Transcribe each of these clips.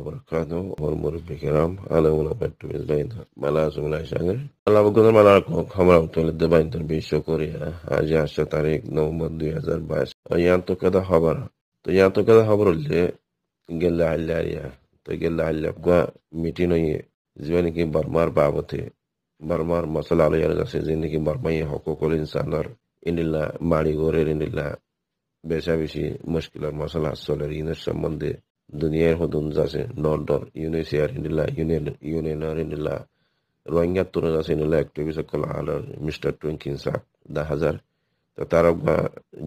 وبركاته ومر بكرام أنا ونبت بزين ملاز من عشان الله بقدر ملاكم خمرة طول الدباين تربية شكورية أجي عشر تاريخ نوفمبر 2022 أيام تو كده خبر تو يا تو كده خبر اللي قال على عليها তো গেলে আল্লে আবগা মিটি নইয়ে জীবনে কি বার্মার বাবতে বার্মার মশলা আলো ইয়ার আছে যে নাকি বার্মাই হকল ইনসানর ইন্ডিল্লা মাড়ি গোরের ইন্ডিল্লা বেশা বেশি মুশকিলের মশলা চলের ইনের সম্বন্ধে দুনিয়ার হদুম যাছে নর্ডর ইউনেসিয়ার ইন্ডিলা ইউনিয়ন ইউনিয়নার ইন্ডিলা রোহিঙ্গা তুলন আছে ইন্ডিলা অ্যাক্টিভিস্ট কল আলার মিস্টার টুইঙ্কিনসা দা হাজার তো তার বা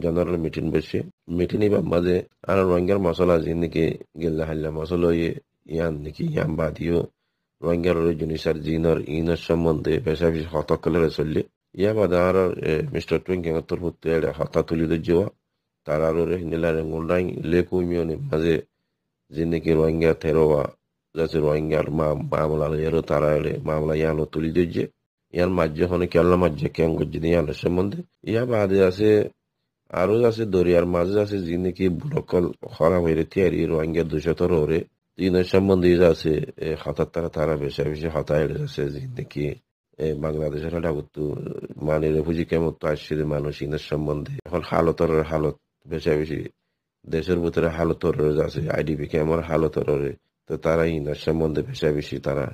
জেনারেল মিটিং বসে মিটিং বা মাঝে আর রোহিঙ্গার মশলা যে নাকি গেল্লা হাল্লা মশলা ইয়ে ইয়ান নাকি ইয়ান বাদিও রোহিঙ্গার জিনিসার জিনর ইনর সম্বন্ধে পেশাবি হতকলের চললে ইয়া বাদে আর মিস্টার টুইঙ্কিং তোর হত্যা হতা তুলি দিয়ে যাওয়া তার আরো হিন্দিলার গোল্ডাইং লেকুমিয়নের মাঝে জিন্দিকে রোহিঙ্গা থেরোয়া যাচ্ছে রোহিঙ্গার মা মামলা ইয়ারও তারা এলে মামলা ইয়ালো তুলি দিয়েছে ইয়ার মাঝে হনে কেল্লা মাঝে কেন করছে ইয়ালো সম্বন্ধে ইয়া বাদে আছে আরো আছে দরিয়ার মাঝে আছে জিন্দিকে নাকি বুড়কল খরা হয়ে তিয়ারি রোহিঙ্গা দুশতর ওরে দিনের সম্বন্ধে আছে হঠাৎ তারা তারা বেশা বেশি হতায় আছে যে নাকি বাংলাদেশের ডাকুতু মানে রেফুজি কেমন তো আসছে মানুষ ইনের সম্বন্ধে এখন হালতর হালত বেশা বেশি দেশের ভিতরে হালো তররের আছে আইডিপি ক্যামের হালো তররে তো তারা ইনার সম্বন্ধে পেশা বেশি তারা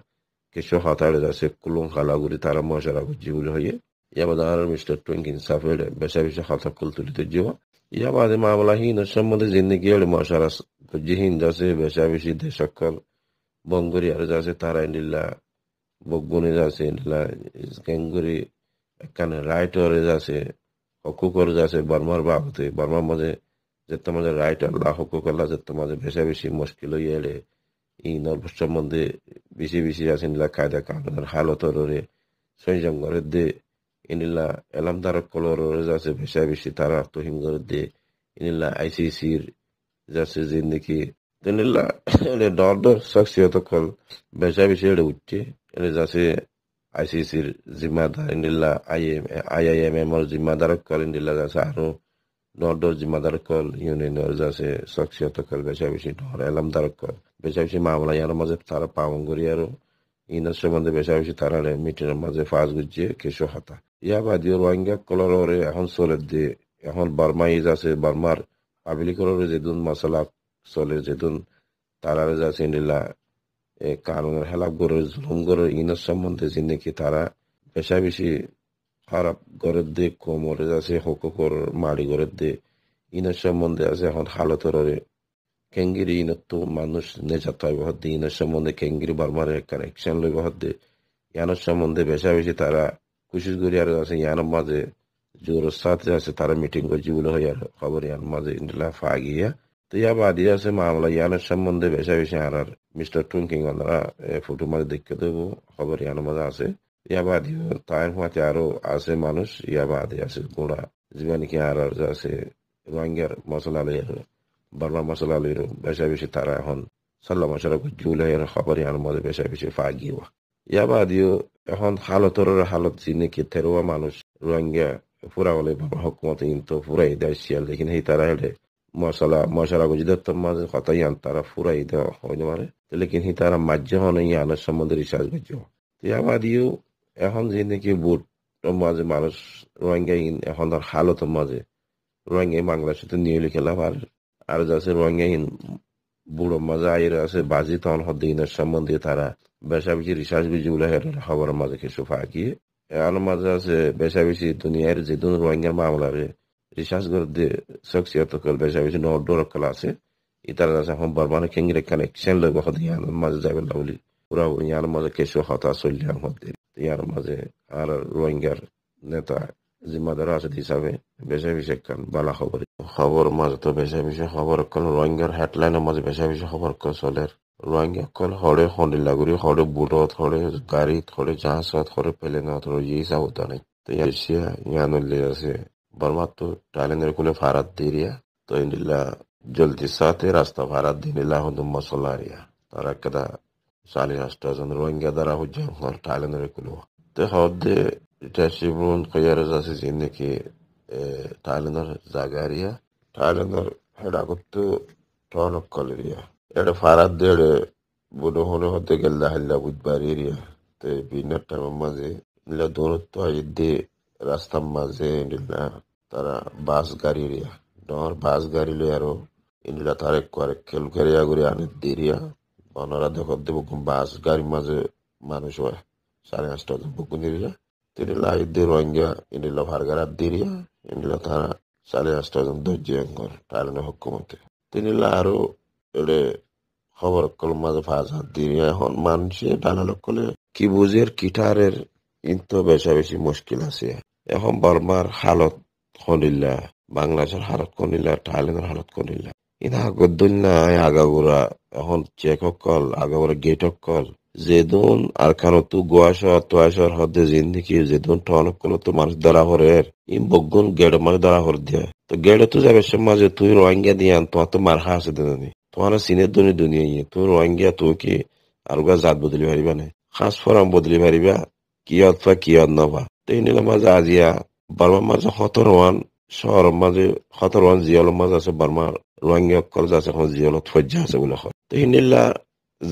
কিছু হতাড়ে আছে কুলুং খালাগুলি তারা মশারা বলে হয়ে ইয়াবাদ মিস্টার টুঙ্কিন সাফেড বেসা বেশি হতা কুল তুলি তো জীবা ইয়াবাদে মামলা হিনার সম্বন্ধে জিন্দিগি হলে মশারা তো যাচ্ছে বেসা বেশি দেশকল বঙ্গরি আর যাচ্ছে তারা ইন্ডিল্লা বগুনে যাচ্ছে ইন্ডিল্লা গ্যাঙ্গুরি এখানে রাইটরে যাচ্ছে হকুকর যাচ্ছে বর্মার বাবতে বর্মার মধ্যে যে তোমাদের রাইট আল্লাহ হকুক আল্লাহ যে তোমাদের ভেসা বেশি মুশকিল হয়ে এলে এই নর্ভ সম্বন্ধে বেশি বেশি আসিনিলা কায়দা কানুনের হালত রে সৈজঙ্গরের দে ইনিলা এলাম ধারক কলর যাচ্ছে ভেসা বেশি তারা তহিমগরের দে ইনিলা আইসিসির যাচ্ছে জিন্দিকি তেনিলা এলে ডর ডর শখসিয়ত কল ভেসা বেশি এলে উঠছে এলে যাচ্ছে আইসিসির জিম্মাদার ইনিলা আইএম আইআইএম এমর জিম্মাদারক কল ইনিলা যাচ্ছে আরো নর জিম্মাদারকল সক্সিয়তকল মামলা ইয়ার মাঝে তারা পাওয়ান করি আর ইনার সম্বন্ধে বেশাবেশি তারারে মিটিনের মাঝে ফাঁস গুজিয়ে কেশো হাতা ইয়া বাদিও রোহিঙ্গা কলরে এখন চলে দিয়ে এখন বার্মা ইজ আছে বার্মার পাবলিকলরে যেদিন মশলা চলে যেদিন তারারে যা এ কারণের হেলাপ করে জুলুম করে ইনার সম্বন্ধে চিনে কি তারা বেশাবেশি ಹರಪ್ಗೊರದ್ದೆ কোমরে আছে ঘরের মাড়িগরেদ্দে ইনার সম্বন্ধে আছে এখন কেঙ্গির ইনার তো মানুষ নেজাত হয় ইনার সম্বন্ধে কেঙ্গির বারবার বারমারে অ্যাকশন লই দে ইয়ানোর সম্বন্ধে বেশা বেশি তারা কুশিস করি আর আছে ইয়ানোর মাঝে জোর সাথে আছে তারা মিটিং করছি বলে হয় আর খবর ইয়ান মাঝে ইন্ডিয়া ফাগিয়া হ্যাঁ। তো ইয়া বাদি আছে মামলা ইয়ানোর সম্বন্ধে বেশা বেশি আর মিস্টার টুঙ্কিং ওনারা ফটো মাঝে দেখতে দেবো খবর ইয়ানোর মাঝে আছে ইয়াবাদীও তায়েম হাতে আরো আছে মানুষ ইয়াবাদী আছে গোড়া কি আর আছে রোহিঙ্গার মশলা আলিয়ার বার্মা মশলা আলিয়ার বেশা বেশি তারা এখন সাল্লা মশলা জুলাইয়ের খবর আর মধ্যে বেশা বেশি ফাগিও ইয়াবাদীও এখন হালতর হালত কি থেরোয়া মানুষ রোহিঙ্গা ফুরা হলে বাবা হকুমত কিন্তু পুরাই দেয় শিয়াল দেখিন সেই তারা হলে মশলা মশলা গুজি দত্ত মাঝে কথাই আন তারা ফুরাই দেওয়া হয় মানে লেকিন হি তারা মাঝে হন ইয়ানের সম্বন্ধে রিসার্চ করছে ইয়াবাদীও এখন যে নাকি বুট মাঝে মানুষ রোহিঙ্গা এখন তার হালত মাঝে রোহিঙ্গাই বাংলার সাথে নিয়ে খেলা আর আর যাচ্ছে রোহিঙ্গা বুড়ো মাঝে আইরা আছে বাজি তখন হদ্দিনের সম্বন্ধে তারা বেশা বেশি রিসার্চ বিজি বলে খবর মাঝে কিছু ফাঁকি এখন মাঝে আছে বেশা বেশি দুনিয়ার যে দুন রোহিঙ্গা মামলারে রিসার্চ করে দিয়ে শখসিয়ত কল বেশা বেশি নর ডোর আছে ইতারা আছে এখন বর্মানে কেঙ্গিরে কানেকশন লগে হদিয়ান মাঝে যাবে না বলি পুরা ইয়ার মাঝে কিছু হতাশ চলিয়ান হদ্দিন ইয়ার মাঝে আর রোহিঙ্গার নেতা জিম্মাদার আছে হিসাবে বেশা বেশি কান বালা খবর খবর মাঝে তো বেশা বেশি খবর কল রোহিঙ্গার হেডলাইনের মাঝে বেশা বেশি খবর কল চলে রোহিঙ্গা কল হরে হন্ডি লাগুরি হরে বুটত হরে গাড়িত হরে জাহাজত হরে প্লেনত হরে এই সাবতা নাই তো এশিয়া ইয়ান আছে বর্মার তো টাইলেন্ডের কোলে ফারাত দিরিয়া তো ইন্ডিলা জলদি সাথে রাস্তা ভাড়া ফারাত দিনিলা হন্দু মশলা আরিয়া তারা একদা sali astasan rohingya dara hujjan kor talen rekulu te hodde tashibun qiyar zasi zindaki talenar zagariya talenar hedaguttu tonok koliriya ere farad dere budo hono hodde gella hella budbaririya te binar tamamaze mila donutto ayidde rastam maze indilla tara bas gaririya dor bas garilo yaro indilla tarek korek kelkariya guri anet diriya ওনারা যখন দেবকুম বাস গাড়ির মাঝে মানুষ হয় সাড়ে আটটা বুকুন area তিনিলা ইদি রোহিঙ্গা ইন্ডিলা ভারগারা দিরিয়া ইন্ডিলা তারা সাড়ে আটটা ধৈর্য অঙ্কর টাইলানে হকুমতে তিনিলা আরো এড়ে খবর কল মাঝে ফাঁস হাত দিরিয়া এখন মানুষে টানালো কলে কি বুঝের কিটারের ইন্ত বেশা বেশি মুশকিল আছে এখন বর্মার হালত কনিলা বাংলাদেশের হালত কনিলা থাইল্যান্ডের হালত কনিলা ইন হাকদ্দুল্লা আগাগুড়া হল চেক হকল আগাগুড়া গেট হকল জেদুন আর খানতু গোয়াশর তোয়াশর হদে জিন্দিকি জেদুন ঠনকল তো মানুষ দ্বারা হরের ইম বগুন গেড় মানুষ দ্বারা হর দিয়া তো গেড়ে তো যাবে সমাজে তুই রোহিঙ্গা দিয়ান তোমার তো মার হাসে দেনি তোমার সিনের দনি দুনিয়া ইয়ে তুই রোয়াঙ্গিয়া তুই কি আর গা জাত বদলি ভারিবা নে খাস ফরম বদলি ভারিবা কি অথবা কি নবা তো ইনিলা মাঝে আজিয়া বারবার মাঝে হত রোয়ান শহরের মাঝে হতর জিয়লের মাঝ আছে বার্মার রোহিঙ্গা কলেজ আছে এখন জিয়লত ফজ্জা আছে বলে হয় তো ইনিল্লা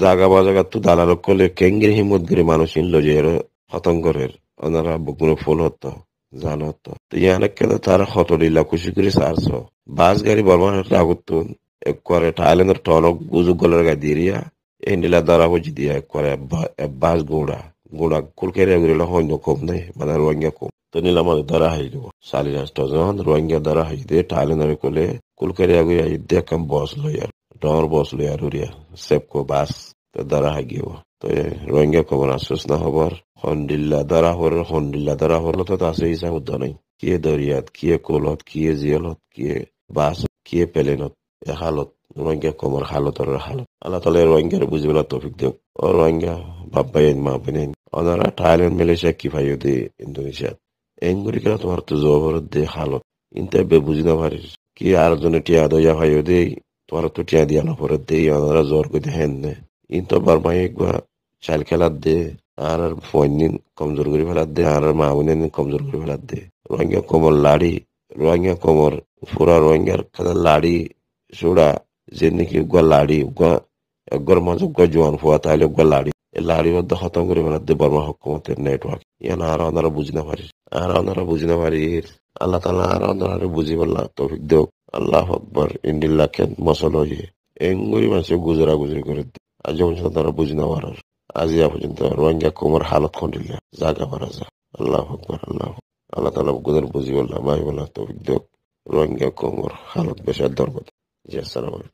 জাগা বা জাগা তো দালাল করলে কেঙ্গির হিমত গিরি মানুষ ইন লজের হতঙ্গরের ওনারা বুকুনে ফুল হতো জাল হতো তো ইয়ানে কেন তার হতলিলা খুশি করে সারছ বাস গাড়ি বর্মান আগুতুন এক থাইল্যান্ডের টলক গুজু গলের গা দিরিয়া এন্ডিলা দ্বারা বুঝি দিয়া এক বাস গোড়া গোড়া কুলকেরে গুলো হন্য কম নেই মানে রোহিঙ্গা কম ತನಿಲಮದ ದರ ಹೈದು ಸಾಲಿನ ಸ್ಟೋಜನ್ ರೋಹಿಂಗ್ಯಾ ದರ ಹೈದೆ ಟಾಲಿನ ಕೊಲೆ ಕುಲ್ಕರಿಯಾಗು ಇದ್ದೆ ಕಂ ಬಾಸ್ ಲೋಯರ್ ಡಾರ್ ಬಾಸ್ ಲೋಯರ್ ಉರಿಯ ಸೆಪ್ಕೋ ಬಾಸ್ ದರ ಹಾಗಿವ তো রোহিঙ্গা খবর আশ্বাস না হবার হন্ডিল্লা দ্বারা হর হন্ডিল্লা দ্বারা হলো তো তাছে হিসাব উদ্ধ নাই কে দরিয়াত কে কোলত কে জিয়লত কে বাস কে পেলেনত এ হালত রোহিঙ্গা কমর হালতর হালত আল্লাহ তালে রোহিঙ্গার বুঝবেলা তফিক দেব ও রোহিঙ্গা বাপ্পাইন মা বেনেন ওনারা থাইল্যান্ড মালয়েশিয়া কি ফাইও দে ইন্দোনেশিয়াত Engurikana tumartu zovor de halo. Inte be buzina varir. Ki arzune tia do ya hayo de tumartu tia di ala por de yanara zor ko de henne. Into barmai ekba chal khelat de আর আর phone কমজোর করে ফেলার দে আর আর মামুন কমজোর করে ফেলার দে রোহিঙ্গা কোমর লাড়ি রোহিঙ্গা কোমর পুরা রোহিঙ্গার খাতা লাড়ি সুড়া যে নাকি উগা লাড়ি উগা একগর মাঝে উগা জোয়ান ফোয়া তাহলে উগা লাড়ি ಎಲ್ಲ ಅರಿವಂತ ಹತಂಗುರಿ ಮನದ್ದೆ ಬರ್ಮ ಹಕ್ಕುಮತ್ತೆ ನೆಟ್ವರ್ಕ್ ಏನ ಆರ ಒಂದರ ಬುಜಿನ ಮಾರಿ ಆರ ಒಂದರ ಬುಜಿನ ಮಾರಿ আল্লাহ তালা আর অন্ধকারে বুঝিবল্লা তৌফিক দেও আল্লাহ আকবর ইন্ডিল্লা খেন মসল হয়ে এঙ্গুরি মানুষ গুজরা গুজরি করে আজ পর্যন্ত তারা বুঝি না পারার আজ ইয়া পর্যন্ত রোহিঙ্গা কুমার হালত খন্ডিল জাগা মারা যা আল্লাহ আকবর আল্লাহ আল্লাহ তালা গুজর বুঝিবল্লা মাহিবল্লা তৌফিক দেও রোহিঙ্গা কুমার হালত বেশ দরকার জি আসসালাম আলাইকুম